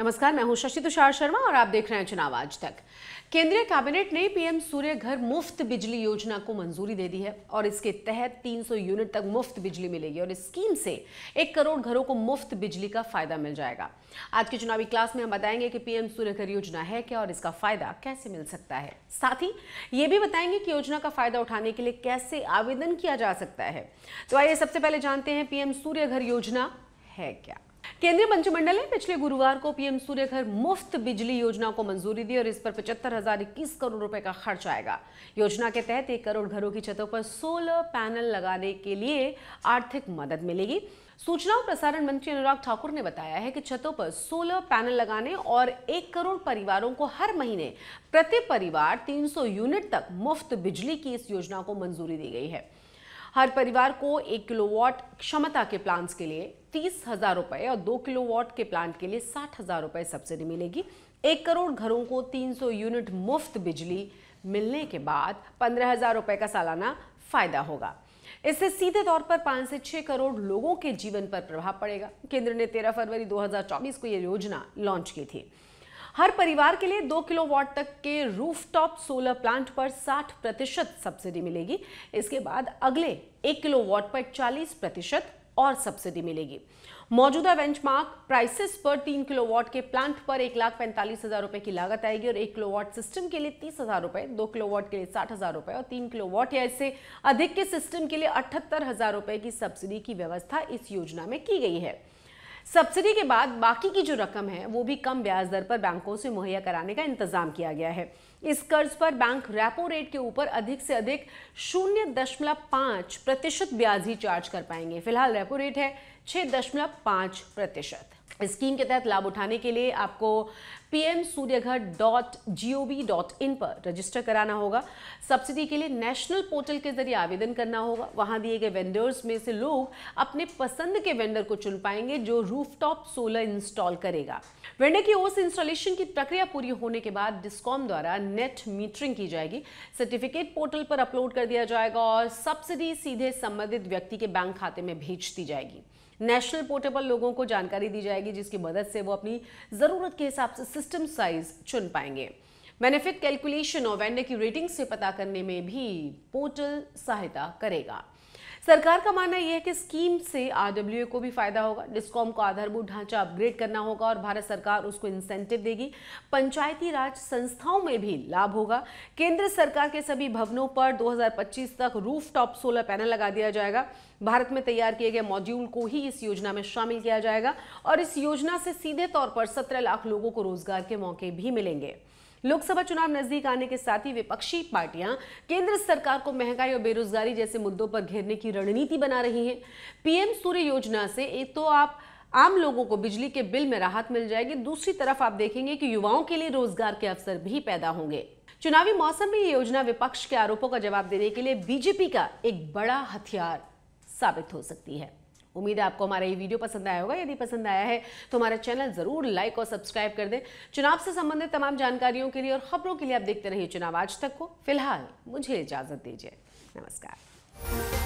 नमस्कार मैं हूं शशि तुषार शर्मा और आप देख रहे हैं चुनाव आज तक केंद्रीय कैबिनेट ने पीएम सूर्य घर मुफ्त बिजली योजना को मंजूरी दे दी है और इसके तहत 300 यूनिट तक मुफ्त बिजली मिलेगी और इस स्कीम से एक करोड़ घरों को मुफ्त बिजली का फायदा मिल जाएगा आज की चुनावी क्लास में हम बताएंगे कि पीएम सूर्य घर योजना है क्या और इसका फायदा कैसे मिल सकता है साथ ही ये भी बताएंगे कि योजना का फायदा उठाने के लिए कैसे आवेदन किया जा सकता है तो आइए सबसे पहले जानते हैं पीएम सूर्य घर योजना है क्या केंद्रीय मंत्रिमंडल ने पिछले गुरुवार को पीएम सूर्य घर मुफ्त बिजली योजना को मंजूरी दी और इस पर पचहत्तर हजार इक्कीस करोड़ रुपए का खर्च आएगा योजना के तहत एक करोड़ घरों की छतों पर सोलर पैनल लगाने के लिए आर्थिक मदद मिलेगी सूचना और प्रसारण मंत्री अनुराग ठाकुर ने बताया है कि छतों पर सोलर पैनल लगाने और एक करोड़ परिवारों को हर महीने प्रति परिवार 300 यूनिट तक मुफ्त बिजली की इस योजना को मंजूरी दी गई है हर परिवार को एक किलोवाट क्षमता के प्लांट्स के लिए तीस हजार रुपये और दो किलोवाट के प्लांट के लिए साठ हजार रुपये सब्सिडी मिलेगी एक करोड़ घरों को 300 यूनिट मुफ्त बिजली मिलने के बाद पंद्रह हजार रुपये का सालाना फायदा होगा इससे सीधे तौर पर पाँच से छह करोड़ लोगों के जीवन पर प्रभाव पड़ेगा केंद्र ने तेरह फरवरी 2024 को यह योजना लॉन्च की थी हर परिवार के लिए दो किलोवाट तक के रूफटॉप सोलर प्लांट पर 60 प्रतिशत सब्सिडी मिलेगी इसके बाद अगले एक किलोवाट पर 40 प्रतिशत और सब्सिडी मिलेगी मौजूदा बेंचमार्क प्राइसेस पर तीन किलोवाट के प्लांट पर एक लाख पैंतालीस हजार रुपए की लागत आएगी और एक किलोवाट सिस्टम के लिए तीस हजार रुपए दो किलोवाट के लिए साठ हजार रुपए और तीन किलोवाट या इससे अधिक के सिस्टम के लिए अठहत्तर हजार रुपए की सब्सिडी की व्यवस्था इस योजना में की गई है सब्सिडी के बाद बाकी की जो रकम है वो भी कम ब्याज दर पर बैंकों से मुहैया कराने का इंतजाम किया गया है इस कर्ज पर बैंक रेपो रेट के ऊपर अधिक से अधिक शून्य दशमलव पाँच प्रतिशत ब्याज ही चार्ज कर पाएंगे फिलहाल रेपो रेट है छः दशमलव पाँच प्रतिशत स्कीम के तहत लाभ उठाने के लिए आपको P M Suryaghar dot G O V dot in पर रजिस्टर कराना होगा सब्सिडी के लिए नेशनल पोर्टल के जरिए आवेदन करना होगा वहां दिए गए वेंडर्स में से लोग अपने पसंद के वेंडर को चुन पाएंगे जो रूफटॉप सोलर इंस्टॉल करेगा वेंडर की ओर से इंस्टॉलेशन की प्रक्रिया पूरी होने के बाद डिस्कॉम द्वारा नेट मीटरिंग की जाएगी सर्टिफिकेट पोर्टल पर अपलोड कर दिया जाएगा और सब्सिडी सीधे संबंधित व्यक्ति के बैंक खाते में भेज दी जाएगी नेशनल पोर्टेबल लोगों को जानकारी दी जाएगी जिसकी मदद से वो अपनी ज़रूरत के हिसाब से सिस्टम साइज चुन पाएंगे बेनिफिट कैलकुलेशन और वेंडर की रेटिंग से पता करने में भी पोर्टल सहायता करेगा सरकार का मानना यह है कि स्कीम से आरडब्ल्यू को भी फायदा होगा डिस्कॉम को आधारभूत ढांचा अपग्रेड करना होगा और भारत सरकार उसको इंसेंटिव देगी पंचायती राज संस्थाओं में भी लाभ होगा केंद्र सरकार के सभी भवनों पर 2025 तक रूफ टॉप सोलर पैनल लगा दिया जाएगा भारत में तैयार किए गए मॉड्यूल को ही इस योजना में शामिल किया जाएगा और इस योजना से सीधे तौर पर सत्रह लाख लोगों को रोजगार के मौके भी मिलेंगे लोकसभा चुनाव नजदीक आने के साथ ही विपक्षी पार्टियां केंद्र सरकार को महंगाई और बेरोजगारी जैसे मुद्दों पर घेरने की रणनीति बना रही हैं पीएम सूर्य योजना से एक तो आप आम लोगों को बिजली के बिल में राहत मिल जाएगी दूसरी तरफ आप देखेंगे कि युवाओं के लिए रोजगार के अवसर भी पैदा होंगे चुनावी मौसम में ये योजना विपक्ष के आरोपों का जवाब देने के लिए बीजेपी का एक बड़ा हथियार साबित हो सकती है उम्मीद है आपको हमारा ये वीडियो पसंद आया होगा यदि पसंद आया है तो हमारा चैनल ज़रूर लाइक और सब्सक्राइब कर दें चुनाव से संबंधित तमाम जानकारियों के लिए और खबरों के लिए आप देखते रहिए चुनाव आज तक को फिलहाल मुझे इजाज़त दीजिए नमस्कार